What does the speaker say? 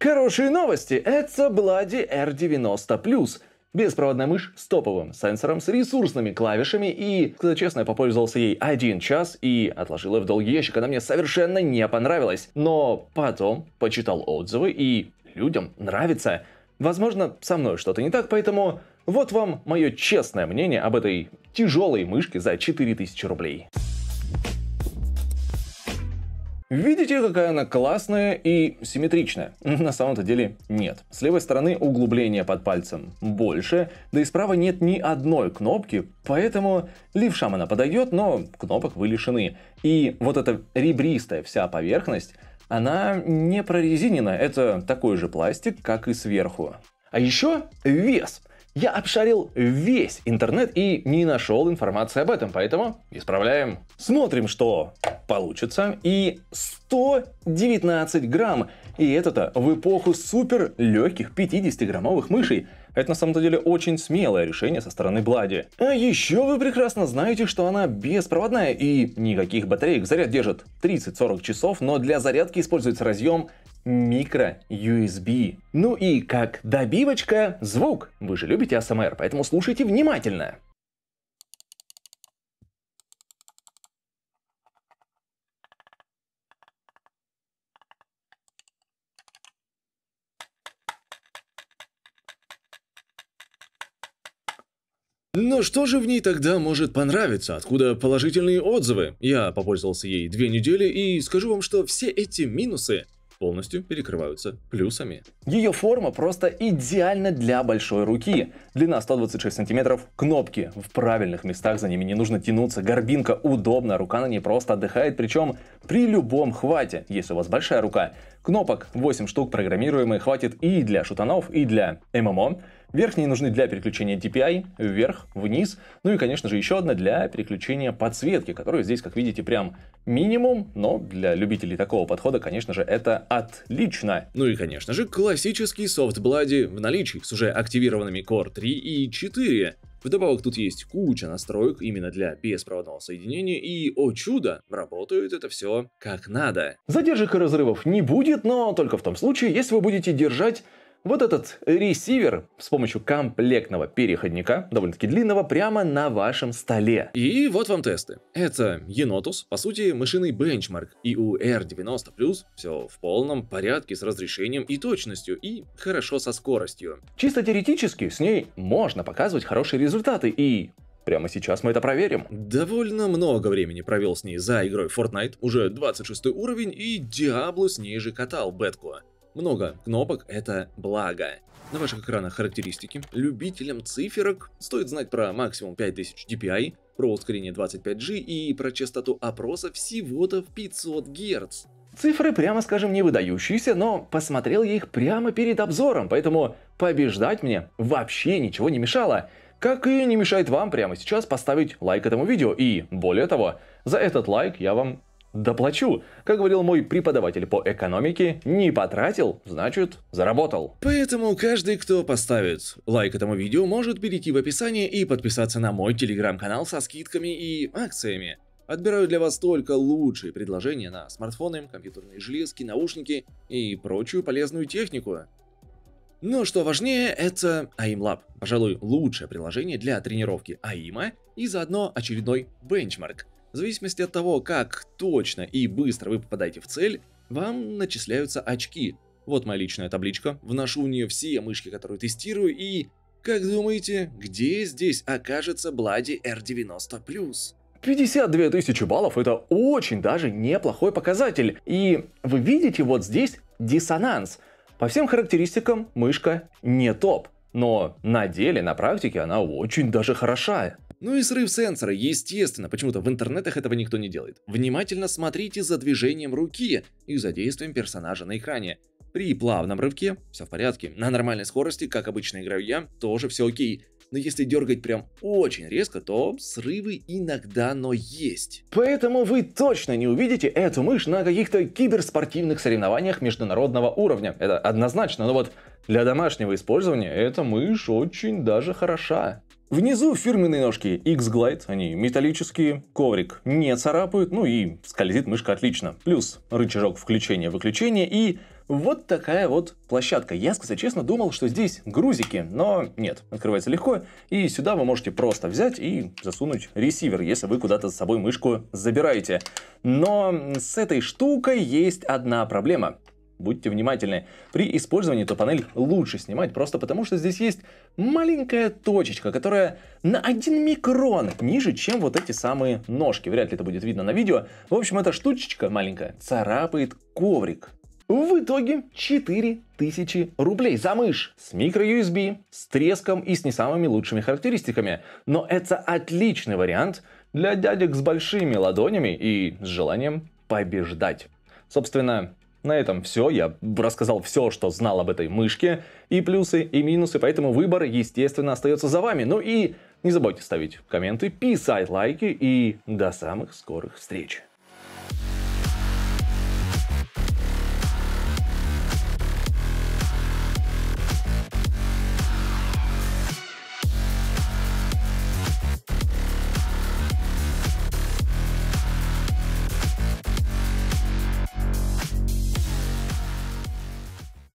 Хорошие новости! Это Bloody R90+. Беспроводная мышь с топовым сенсором, с ресурсными клавишами и, честно, я попользовался ей один час и отложил ее в долгий ящик, она мне совершенно не понравилась. Но потом почитал отзывы и людям нравится. Возможно, со мной что-то не так, поэтому вот вам мое честное мнение об этой тяжелой мышке за 4000 рублей. Видите, какая она классная и симметричная? На самом-то деле нет. С левой стороны углубление под пальцем больше, да и справа нет ни одной кнопки, поэтому левшам она подойдет, но кнопок вы лишены. И вот эта ребристая вся поверхность, она не прорезинена, это такой же пластик, как и сверху. А еще вес. Я обшарил весь интернет и не нашел информации об этом, поэтому исправляем. Смотрим, что получится. И 119 грамм. И это-то в эпоху супер легких 50-граммовых мышей. Это на самом деле очень смелое решение со стороны Блади. А еще вы прекрасно знаете, что она беспроводная и никаких батареек. Заряд держит 30-40 часов, но для зарядки используется разъем микро USB. Ну и как добивочка, звук. Вы же любите ASMR, эм поэтому слушайте внимательно. Но что же в ней тогда может понравиться? Откуда положительные отзывы? Я попользовался ей две недели и скажу вам, что все эти минусы полностью перекрываются плюсами. Ее форма просто идеальна для большой руки. Длина 126 сантиметров, кнопки в правильных местах, за ними не нужно тянуться, горбинка удобна, рука на ней просто отдыхает, причем при любом хвате, если у вас большая рука. Кнопок 8 штук программируемые хватит и для шутанов, и для ММО. Верхние нужны для переключения DPI, вверх, вниз, ну и, конечно же, еще одна для переключения подсветки, которую здесь, как видите, прям минимум, но для любителей такого подхода, конечно же, это отлично. Ну и, конечно же, классический софтблади в наличии с уже активированными Core 3 и 4. Вдобавок тут есть куча настроек именно для беспроводного соединения и, о чудо, работает это все как надо. Задержек и разрывов не будет, но только в том случае, если вы будете держать вот этот ресивер с помощью комплектного переходника, довольно-таки длинного, прямо на вашем столе. И вот вам тесты. Это Enotus, по сути, мышиный бенчмарк, и у R90+, все в полном порядке с разрешением и точностью, и хорошо со скоростью. Чисто теоретически с ней можно показывать хорошие результаты, и Прямо сейчас мы это проверим. Довольно много времени провел с ней за игрой Fortnite, уже 26 уровень, и Диабло с ней же катал бетку. Много кнопок – это благо. На ваших экранах характеристики. Любителям циферок стоит знать про максимум 5000 DPI, про ускорение 25G и про частоту опроса всего-то в 500 Гц. Цифры, прямо скажем, не выдающиеся, но посмотрел я их прямо перед обзором, поэтому побеждать мне вообще ничего не мешало. Как и не мешает вам прямо сейчас поставить лайк этому видео и, более того, за этот лайк я вам Доплачу. Как говорил мой преподаватель по экономике, не потратил, значит, заработал. Поэтому каждый, кто поставит лайк этому видео, может перейти в описание и подписаться на мой телеграм-канал со скидками и акциями. Отбираю для вас только лучшие предложения на смартфоны, компьютерные железки, наушники и прочую полезную технику. Но что важнее, это AIMLab, пожалуй, лучшее приложение для тренировки АИМа и заодно очередной бенчмарк – в зависимости от того, как точно и быстро вы попадаете в цель, вам начисляются очки. Вот моя личная табличка, вношу в нее все мышки, которые тестирую, и... Как думаете, где здесь окажется Блади R90+. 52 тысячи баллов – это очень даже неплохой показатель. И вы видите вот здесь диссонанс. По всем характеристикам мышка не топ. Но на деле, на практике она очень даже хорошая. Ну и срыв сенсора, естественно, почему-то в интернетах этого никто не делает. Внимательно смотрите за движением руки и за действием персонажа на экране. При плавном рывке все в порядке. На нормальной скорости, как обычно играю я, тоже все окей. Но если дергать прям очень резко, то срывы иногда, но есть. Поэтому вы точно не увидите эту мышь на каких-то киберспортивных соревнованиях международного уровня. Это однозначно, но вот для домашнего использования эта мышь очень даже хороша. Внизу фирменные ножки X-Glide, они металлические, коврик не царапают, ну и скользит мышка отлично. Плюс рычажок включения-выключения и вот такая вот площадка. Я, сказать честно, думал, что здесь грузики, но нет, открывается легко, и сюда вы можете просто взять и засунуть ресивер, если вы куда-то с собой мышку забираете. Но с этой штукой есть одна проблема. Будьте внимательны. При использовании эту панель лучше снимать, просто потому что здесь есть маленькая точечка, которая на 1 микрон ниже, чем вот эти самые ножки. Вряд ли это будет видно на видео. В общем, эта штучечка маленькая царапает коврик. В итоге 4000 рублей за мышь с микро-USB, с треском и с не самыми лучшими характеристиками. Но это отличный вариант для дядек с большими ладонями и с желанием побеждать. Собственно, на этом все. Я рассказал все, что знал об этой мышке. И плюсы, и минусы. Поэтому выбор, естественно, остается за вами. Ну и не забудьте ставить комменты, писать лайки. И до самых скорых встреч.